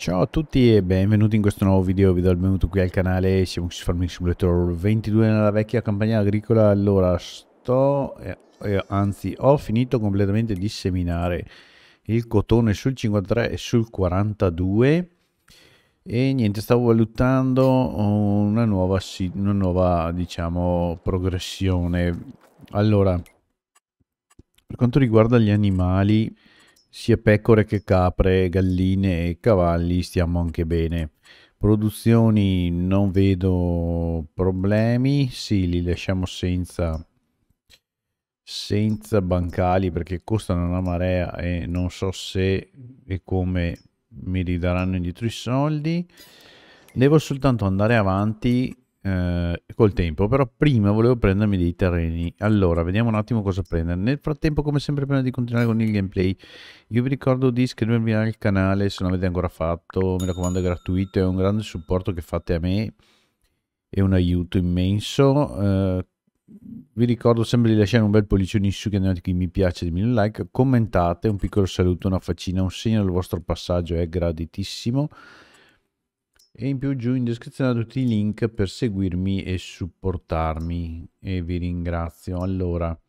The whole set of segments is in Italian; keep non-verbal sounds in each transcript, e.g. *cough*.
Ciao a tutti e benvenuti in questo nuovo video, vi do il benvenuto qui al canale, siamo su Farming Simulator 22 nella vecchia campagna agricola, allora sto, eh, eh, anzi ho finito completamente di seminare il cotone sul 53 e sul 42 e niente, stavo valutando una nuova, una nuova diciamo, progressione. Allora, per quanto riguarda gli animali, sia pecore che capre, galline e cavalli stiamo anche bene. Produzioni non vedo problemi, sì, li lasciamo senza, senza bancali perché costano una marea e non so se e come mi ridaranno indietro i soldi. Devo soltanto andare avanti eh, col tempo, però prima volevo prendermi dei terreni. Allora, vediamo un attimo cosa prendere. Nel frattempo, come sempre, prima di continuare con il gameplay, io vi ricordo di iscrivervi al canale se non l'avete ancora fatto. Mi raccomando, è gratuito, è un grande supporto che fate a me, è un aiuto immenso. Eh, vi ricordo sempre di lasciare un bel pollice in su che andate qui mi piace di mille like commentate un piccolo saluto una faccina un segno del vostro passaggio è graditissimo e in più giù in descrizione tutti i link per seguirmi e supportarmi e vi ringrazio. Allora,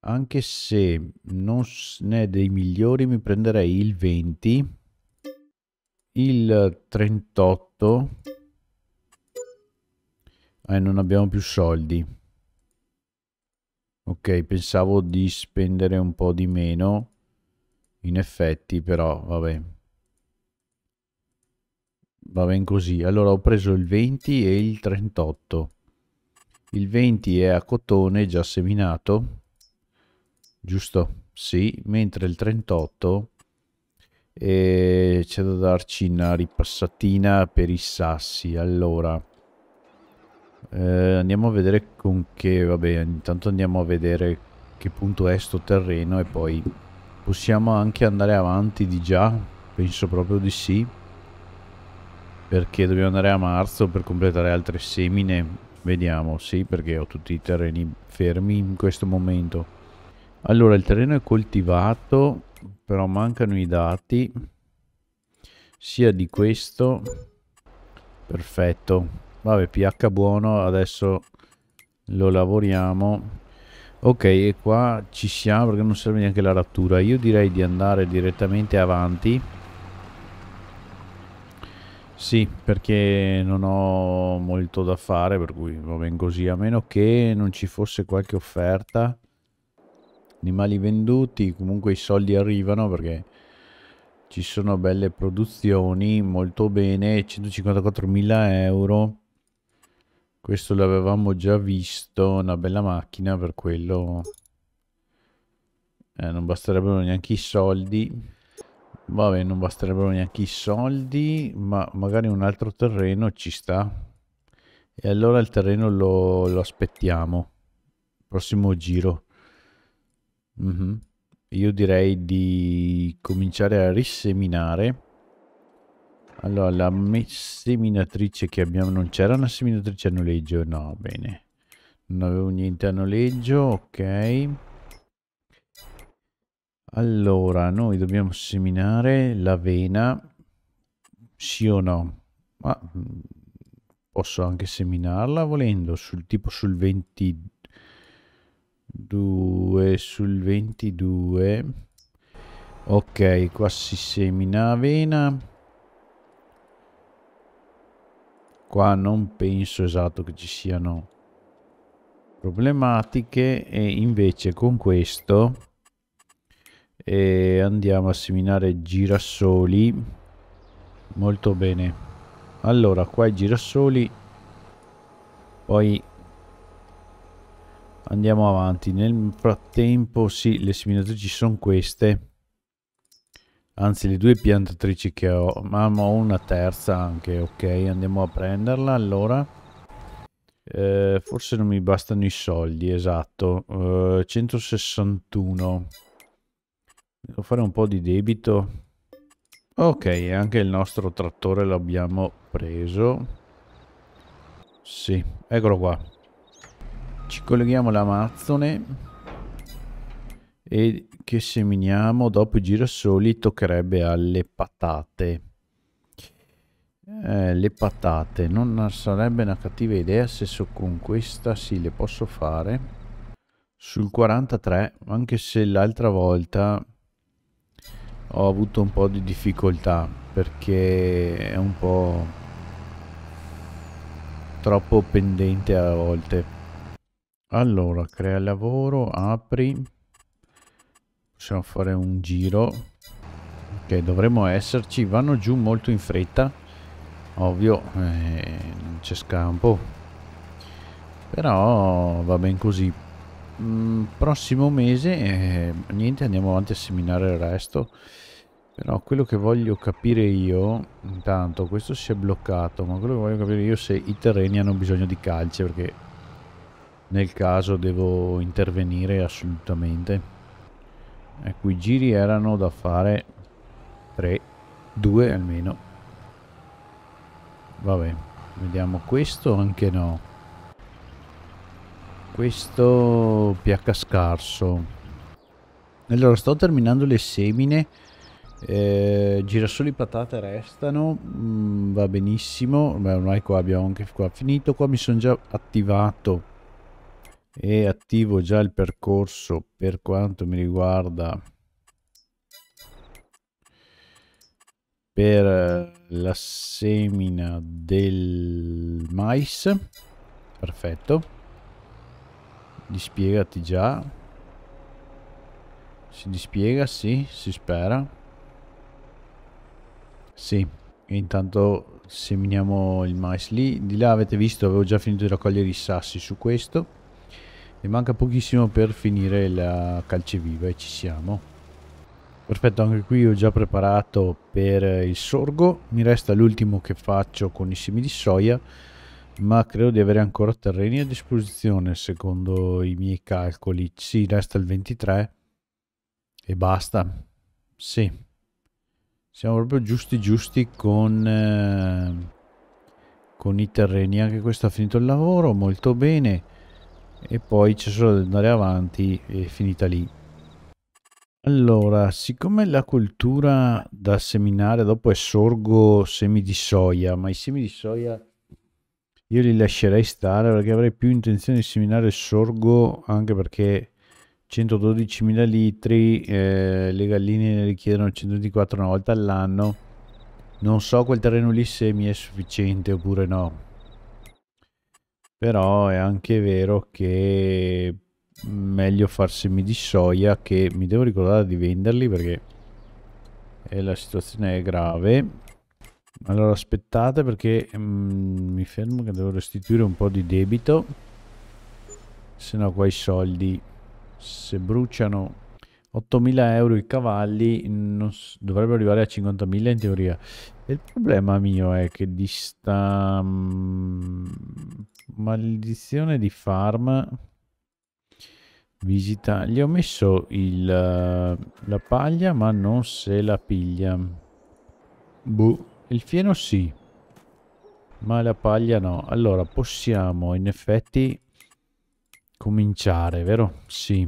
anche se non è dei migliori mi prenderei il 20, il 38 e eh, non abbiamo più soldi. Ok, pensavo di spendere un po' di meno, in effetti però vabbè va ben così. Allora ho preso il 20 e il 38. Il 20 è a cotone già seminato, giusto? Sì, mentre il 38 eh, c'è da darci una ripassatina per i sassi. Allora, eh, andiamo a vedere con che... Vabbè, intanto andiamo a vedere che punto è sto terreno e poi possiamo anche andare avanti di già. Penso proprio di sì perché dobbiamo andare a marzo per completare altre semine vediamo sì perché ho tutti i terreni fermi in questo momento allora il terreno è coltivato però mancano i dati sia di questo perfetto vabbè ph buono adesso lo lavoriamo ok e qua ci siamo perché non serve neanche la rattura io direi di andare direttamente avanti sì, perché non ho molto da fare, per cui va bene così, a meno che non ci fosse qualche offerta. Animali venduti, comunque i soldi arrivano perché ci sono belle produzioni, molto bene, 154.000 euro. Questo l'avevamo già visto, una bella macchina per quello. Eh, non basterebbero neanche i soldi. Vabbè, non basterebbero neanche i soldi, ma magari un altro terreno ci sta. E allora il terreno lo, lo aspettiamo. Prossimo giro. Mm -hmm. Io direi di cominciare a riseminare. Allora, la seminatrice che abbiamo... Non c'era una seminatrice a noleggio? No, bene. Non avevo niente a noleggio, ok. Allora, noi dobbiamo seminare l'avena, sì o no? Ma mm, posso anche seminarla volendo, sul, tipo sul 22, sul 22. Ok, qua si semina avena. Qua non penso esatto che ci siano problematiche e invece con questo e andiamo a seminare girasoli molto bene allora qua i girasoli poi andiamo avanti nel frattempo sì le seminatrici sono queste anzi le due piantatrici che ho ma ho una terza anche ok andiamo a prenderla allora eh, forse non mi bastano i soldi esatto eh, 161 Ecco, fare un po' di debito. Ok, anche il nostro trattore l'abbiamo preso. Sì, eccolo qua. Ci colleghiamo all'Amazzone e che seminiamo dopo i girasoli toccherebbe alle patate. Eh, le patate, non sarebbe una cattiva idea se so con questa sì le posso fare. Sul 43, anche se l'altra volta ho avuto un po' di difficoltà perché è un po' troppo pendente a volte. Allora, crea lavoro, apri, possiamo fare un giro. Ok, dovremmo esserci, vanno giù molto in fretta, ovvio, eh, non c'è scampo, però va ben così. Mm, prossimo mese eh, niente andiamo avanti a seminare il resto però quello che voglio capire io intanto questo si è bloccato ma quello che voglio capire io se i terreni hanno bisogno di calce perché nel caso devo intervenire assolutamente ecco i giri erano da fare 3 2 almeno vabbè vediamo questo anche no questo pH scarso. Allora, sto terminando le semine. Eh, girasoli patate restano. Mm, va benissimo. Beh, ormai qua abbiamo anche qua finito. Qua mi sono già attivato e attivo già il percorso per quanto mi riguarda per eh, la semina del mais perfetto Dispiegati già. Si dispiega, sì, si spera. Sì, intanto seminiamo il mais lì. Di là avete visto, avevo già finito di raccogliere i sassi su questo. E manca pochissimo per finire la calceviva e ci siamo. Perfetto, anche qui ho già preparato per il sorgo. Mi resta l'ultimo che faccio con i semi di soia ma credo di avere ancora terreni a disposizione secondo i miei calcoli. Sì, resta il 23 e basta. Sì, siamo proprio giusti giusti con, eh, con i terreni. Anche questo ha finito il lavoro, molto bene. E poi c'è solo da andare avanti e finita lì. Allora, siccome la cultura da seminare dopo è sorgo semi di soia, ma i semi di soia io li lascerei stare perché avrei più intenzione di seminare sorgo anche perché 112.000 litri eh, le galline ne richiedono 124 una volta all'anno non so quel terreno lì se mi è sufficiente oppure no però è anche vero che meglio far semi di soia che mi devo ricordare di venderli perché eh, la situazione è grave allora aspettate perché mm, mi fermo che devo restituire un po' di debito. Se no qua i soldi se bruciano 8.000 euro i cavalli non, dovrebbero arrivare a 50.000 in teoria. E il problema mio è che di sta um, maledizione di farm visita gli ho messo il, la paglia ma non se la piglia. Buh. Il fieno sì, ma la paglia no. Allora, possiamo in effetti cominciare, vero? Sì.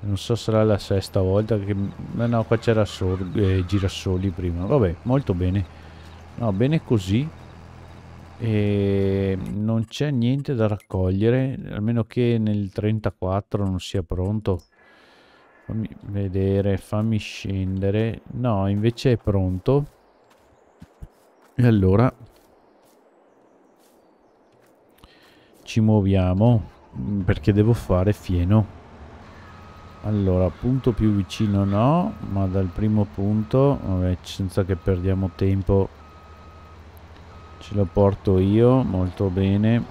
Non so se sarà la sesta volta che... No, no qua c'era eh, girasoli prima. Vabbè, molto bene. No, bene così. E non c'è niente da raccogliere, almeno che nel 34 non sia pronto. Fammi vedere, fammi scendere. No, invece è pronto. E allora ci muoviamo mm, perché devo fare fieno. Allora, punto più vicino no, ma dal primo punto, vabbè, senza che perdiamo tempo, ce lo porto io, molto bene.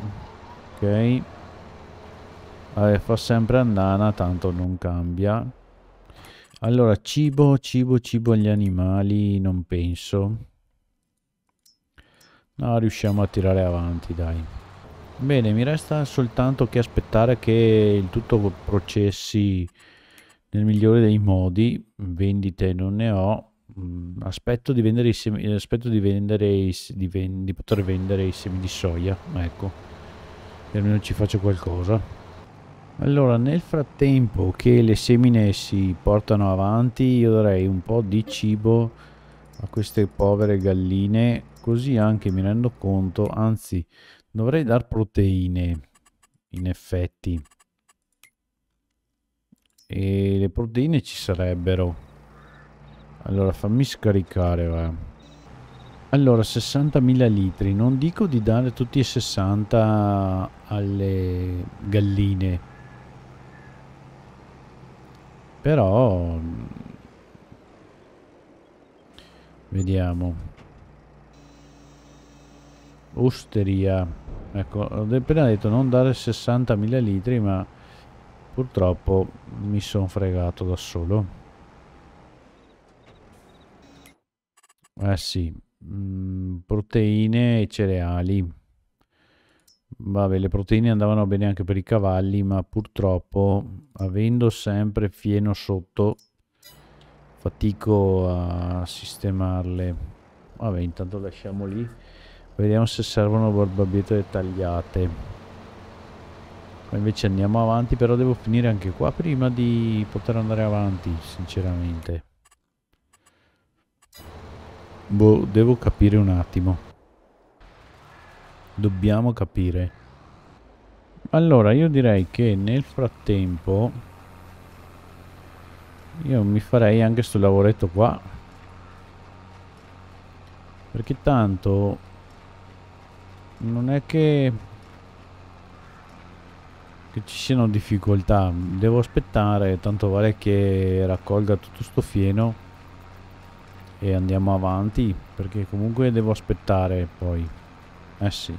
Ok. Vabbè, fa sempre andana, tanto non cambia. Allora, cibo, cibo, cibo agli animali, non penso. No, riusciamo a tirare avanti, dai. Bene, mi resta soltanto che aspettare che il tutto processi nel migliore dei modi. Vendite non ne ho. Mm, aspetto di, vendere i semi, aspetto di, vendere i, di, ven, di poter vendere i semi di soia, ecco. E almeno ci faccio qualcosa. Allora, nel frattempo che le semine si portano avanti, io darei un po' di cibo a queste povere galline così anche mi rendo conto, anzi dovrei dar proteine in effetti e le proteine ci sarebbero allora fammi scaricare va. allora 60.000 litri non dico di dare tutti e 60 alle galline però mm, vediamo Osteria. Ecco, ho appena detto non dare 60.000 litri, ma purtroppo mi sono fregato da solo. Eh sì, mm, proteine e cereali. Vabbè, le proteine andavano bene anche per i cavalli, ma purtroppo, avendo sempre fieno sotto, fatico a sistemarle. Vabbè, intanto lasciamo lì. Vediamo se servono barbabietole tagliate. Poi invece andiamo avanti, però devo finire anche qua prima di poter andare avanti, sinceramente. Boh, devo capire un attimo. Dobbiamo capire. Allora, io direi che nel frattempo... Io mi farei anche sto lavoretto qua. Perché tanto non è che che ci siano difficoltà devo aspettare tanto vale che raccolga tutto sto fieno e andiamo avanti perché comunque devo aspettare poi eh sì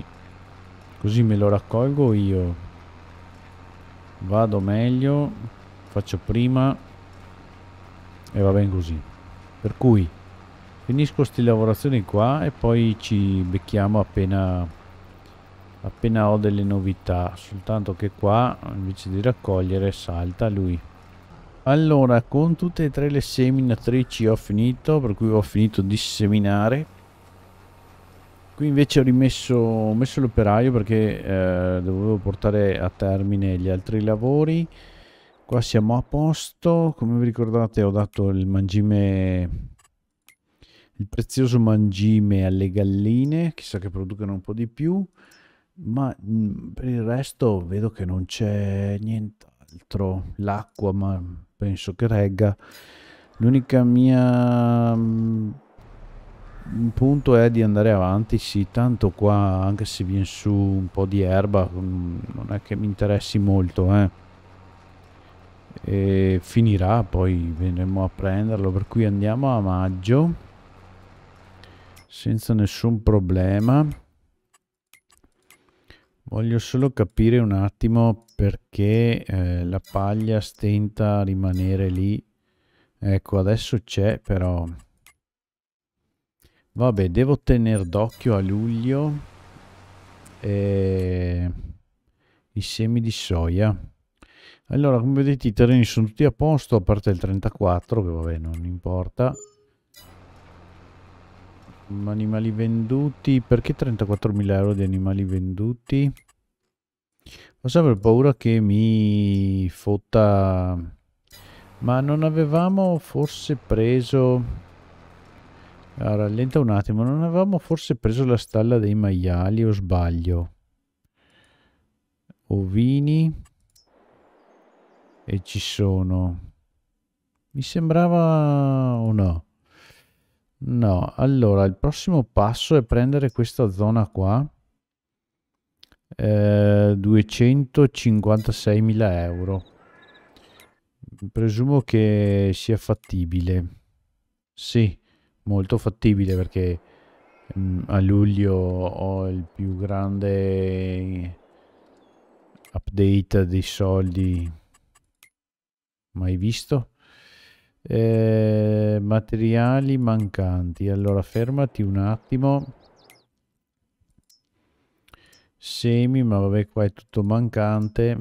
così me lo raccolgo io vado meglio faccio prima e va bene così per cui finisco queste lavorazioni qua e poi ci becchiamo appena appena ho delle novità soltanto che qua invece di raccogliere salta lui allora con tutte e tre le seminatrici ho finito per cui ho finito di seminare qui invece ho rimesso ho messo l'operaio perché eh, dovevo portare a termine gli altri lavori qua siamo a posto come vi ricordate ho dato il mangime il prezioso mangime alle galline chissà che producano un po' di più ma mm, per il resto vedo che non c'è nient'altro. L'acqua, ma penso che regga. L'unica mia... un mm, punto è di andare avanti, sì, tanto qua anche se viene su un po' di erba mm, non è che mi interessi molto, eh. E finirà, poi vedremo a prenderlo, per cui andiamo a maggio senza nessun problema. Voglio solo capire un attimo perché eh, la paglia stenta a rimanere lì. Ecco, adesso c'è però. Vabbè, devo tenere d'occhio a luglio e... i semi di soia. Allora, come vedete i terreni sono tutti a posto, a parte il 34, che vabbè non importa. Animali venduti, perché 34.000 euro di animali venduti? Ho sempre paura che mi fotta... Ma non avevamo forse preso... Ah, rallenta un attimo, non avevamo forse preso la stalla dei maiali o sbaglio? Ovini e ci sono. Mi sembrava o oh no? No, allora il prossimo passo è prendere questa zona qua. Eh, 256.000 euro presumo che sia fattibile sì molto fattibile perché mh, mm, a luglio ho il più grande update dei soldi mai visto eh, materiali mancanti allora fermati un attimo semi ma vabbè qua è tutto mancante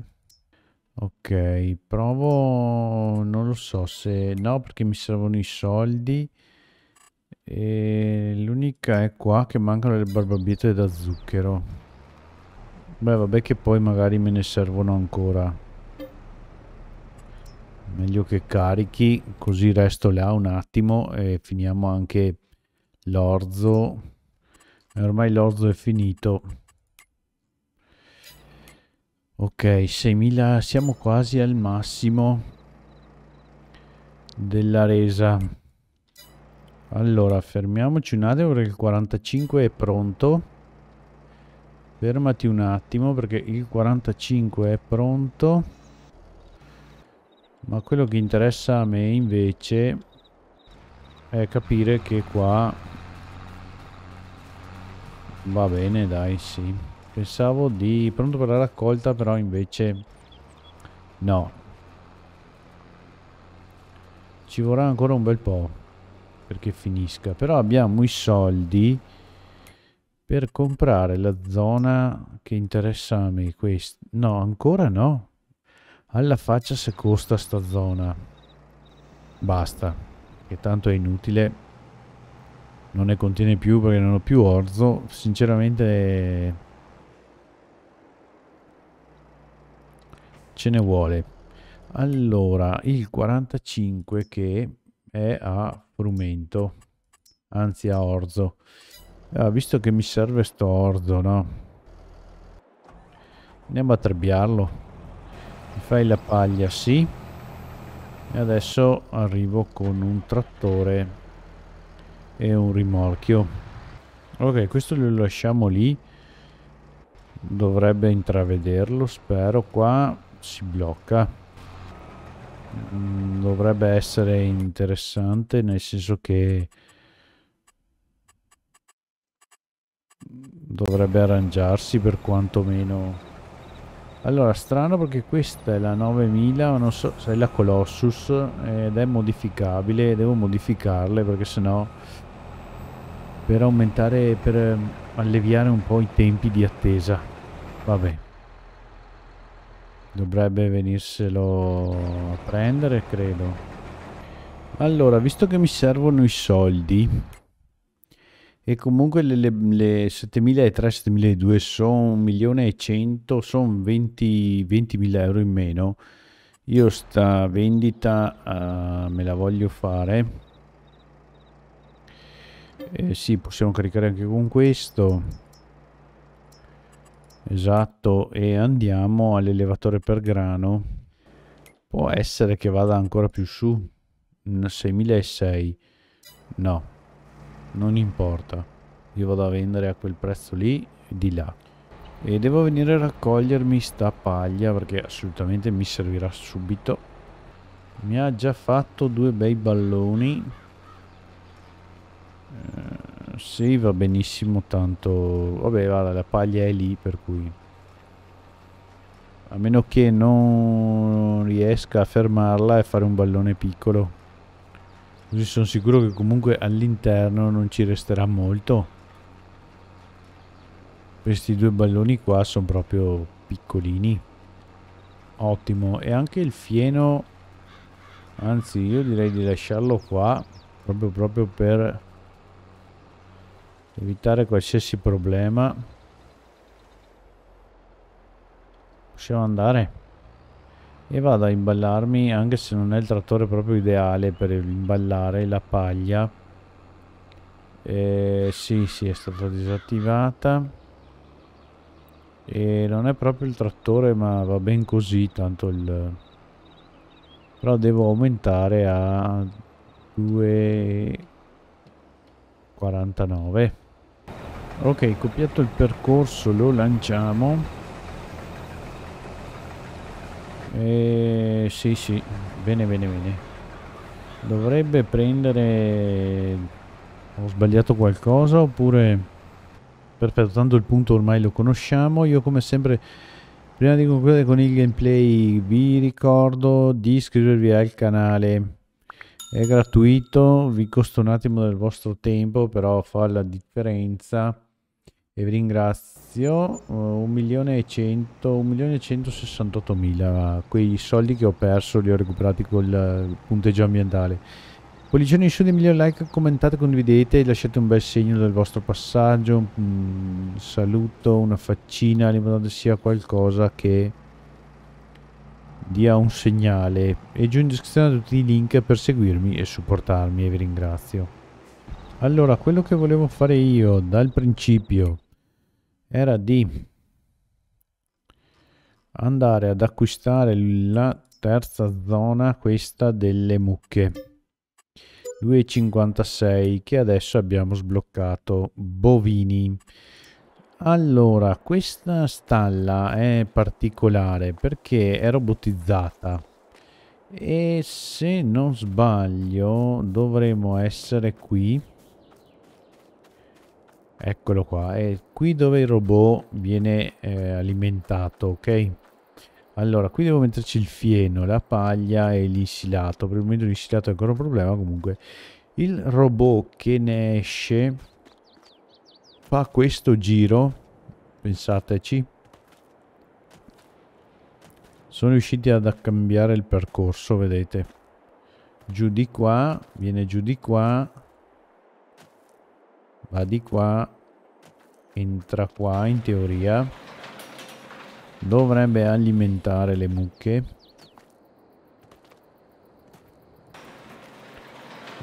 ok provo non lo so se no perché mi servono i soldi e l'unica è qua che mancano le barbabietole da zucchero beh vabbè che poi magari me ne servono ancora meglio che carichi così resto là un attimo e finiamo anche l'orzo ormai l'orzo è finito Ok, 6.000, siamo quasi al massimo della resa. Allora, fermiamoci un attimo perché il 45 è pronto. Fermati un attimo perché il 45 è pronto. Ma quello che interessa a me invece è capire che qua... Va bene, dai, sì. Pensavo di pronto per la raccolta, però invece no. Ci vorrà ancora un bel po' perché finisca. Però abbiamo i soldi per comprare la zona che interessa a me. Quest no, ancora no. Alla faccia se costa sta zona. Basta, che tanto è inutile. Non ne contiene più perché non ho più orzo. Sinceramente ce ne vuole. Allora, il 45 che è a frumento, anzi a orzo. Ah, visto che mi serve sto orzo, no? Andiamo a trebbiarlo. Mi fai la paglia, sì. E adesso arrivo con un trattore e un rimorchio. Ok, questo lo lasciamo lì. Dovrebbe intravederlo, spero. Qua si blocca mm, dovrebbe essere interessante nel senso che dovrebbe arrangiarsi per quantomeno allora strano perché questa è la 9000 non so se è la Colossus ed è modificabile devo modificarle perché sennò per aumentare per alleviare un po' i tempi di attesa vabbè dovrebbe venirselo a prendere credo allora visto che mi servono i soldi e comunque le, le, le 7300-7200 sono 1.100.000 sono 20.000 20 euro in meno io sta vendita uh, me la voglio fare eh, sì possiamo caricare anche con questo esatto e andiamo all'elevatore per grano può essere che vada ancora più su 6006 no non importa io vado a vendere a quel prezzo lì di là e devo venire a raccogliermi sta paglia perché assolutamente mi servirà subito mi ha già fatto due bei balloni sì, va benissimo, tanto... Vabbè, guarda, la paglia è lì, per cui... A meno che non riesca a fermarla e fare un ballone piccolo. Così sono sicuro che comunque all'interno non ci resterà molto. Questi due balloni qua sono proprio piccolini. Ottimo. E anche il fieno... Anzi, io direi di lasciarlo qua. Proprio, proprio per evitare qualsiasi problema possiamo andare e vado a imballarmi anche se non è il trattore proprio ideale per imballare la paglia eh, sì sì è stata disattivata e non è proprio il trattore ma va ben così tanto il però devo aumentare a 2,49 ok copiato il percorso lo lanciamo eh, sì sì bene bene bene dovrebbe prendere ho sbagliato qualcosa oppure perfetto tanto il punto ormai lo conosciamo io come sempre prima di concludere con il gameplay vi ricordo di iscrivervi al canale è gratuito vi costa un attimo del vostro tempo però fa la differenza e vi ringrazio. Uh, mila Quei soldi che ho perso li ho recuperati col uh, punteggio ambientale. Pollicioni in su di miglior like, commentate, condividete, e lasciate un bel segno del vostro passaggio, un mm, saluto, una faccina, l'importante sia qualcosa che dia un segnale. E giù in descrizione tutti i link per seguirmi e supportarmi e vi ringrazio. Allora, quello che volevo fare io dal principio era di andare ad acquistare la terza zona, questa delle mucche. 2,56 che adesso abbiamo sbloccato. Bovini. Allora, questa stalla è particolare perché è robotizzata e se non sbaglio dovremo essere qui eccolo qua è qui dove il robot viene eh, alimentato ok allora qui devo metterci il fieno la paglia e l'insilato per il momento l'insilato è ancora un problema comunque il robot che ne esce fa questo giro pensateci sono riusciti ad cambiare il percorso vedete giù di qua viene giù di qua va di qua entra qua in teoria dovrebbe alimentare le mucche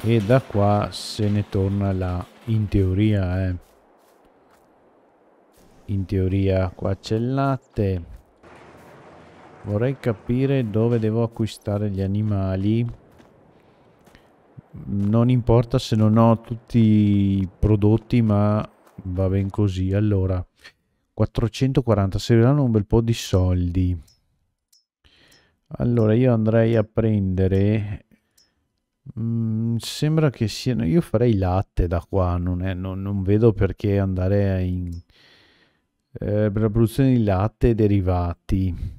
e da qua se ne torna là in teoria eh. in teoria qua c'è il latte vorrei capire dove devo acquistare gli animali non importa se non ho tutti i prodotti ma va ben così allora 440 serviranno un bel po' di soldi allora io andrei a prendere mm, sembra che siano io farei latte da qua non, è, non, non vedo perché andare in, eh, per la produzione di latte e derivati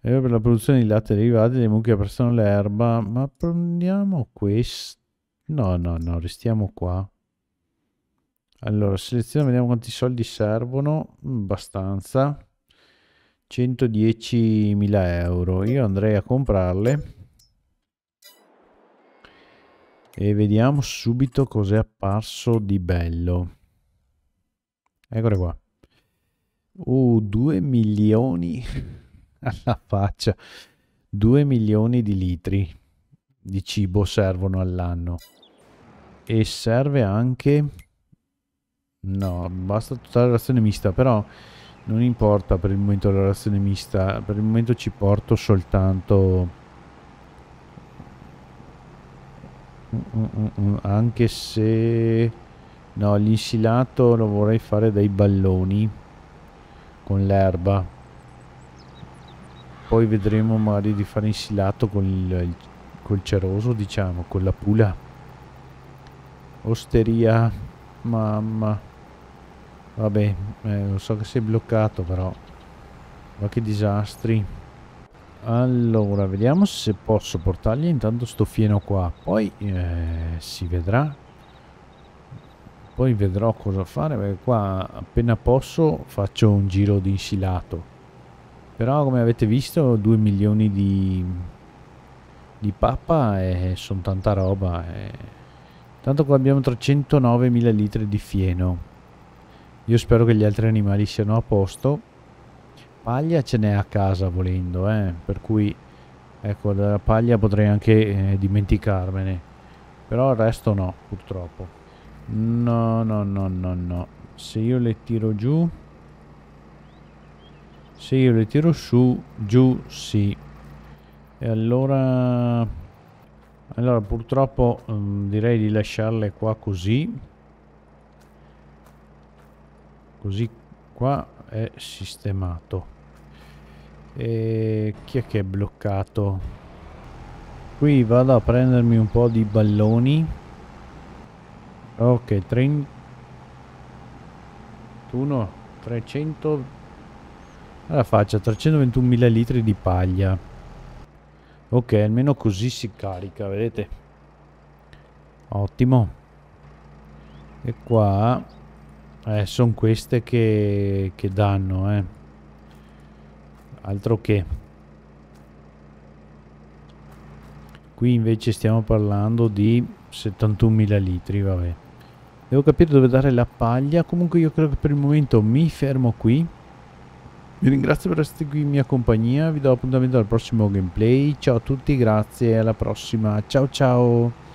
eh, per la produzione di latte e derivati le mucche prestano l'erba ma prendiamo questo No, no, no, restiamo qua. Allora, seleziona, vediamo quanti soldi servono. Abbastanza. 110.000 euro. Io andrei a comprarle. E vediamo subito cos'è apparso di bello. Eccole qua. Uh, 2 milioni *laughs* alla faccia. 2 milioni di litri di cibo servono all'anno. E serve anche... No, basta tutta la razione mista, però non importa per il momento la razione mista, per il momento ci porto soltanto... Anche se... No, l'insilato lo vorrei fare dai balloni con l'erba. Poi vedremo magari di fare insilato con il, il col ceroso, diciamo, con la pula. Osteria, mamma. Vabbè, eh, lo so che sei bloccato però. Ma che disastri. Allora, vediamo se posso portargli intanto sto fieno qua. Poi eh, si vedrà. Poi vedrò cosa fare, perché qua appena posso faccio un giro di insilato. Però come avete visto 2 milioni di di pappa e sono tanta roba. E... Tanto qua abbiamo 309.000 litri di fieno. Io spero che gli altri animali siano a posto. Paglia ce n'è a casa volendo, eh? per cui ecco, la paglia potrei anche eh, dimenticarmene. Però il resto no, purtroppo. No, no, no, no, no. Se io le tiro giù... Se io le tiro su, giù, sì. E allora... Allora purtroppo um, direi di lasciarle qua così. Così qua è sistemato. E chi è che è bloccato? Qui vado a prendermi un po' di balloni. Ok, 31, 300... Allora faccia 321.000 litri di paglia ok almeno così si carica vedete ottimo e qua eh, sono queste che, che danno eh. altro che qui invece stiamo parlando di 71.000 litri vabbè devo capire dove dare la paglia comunque io credo che per il momento mi fermo qui vi ringrazio per essere qui in mia compagnia, vi do appuntamento al prossimo gameplay, ciao a tutti, grazie, alla prossima, ciao ciao!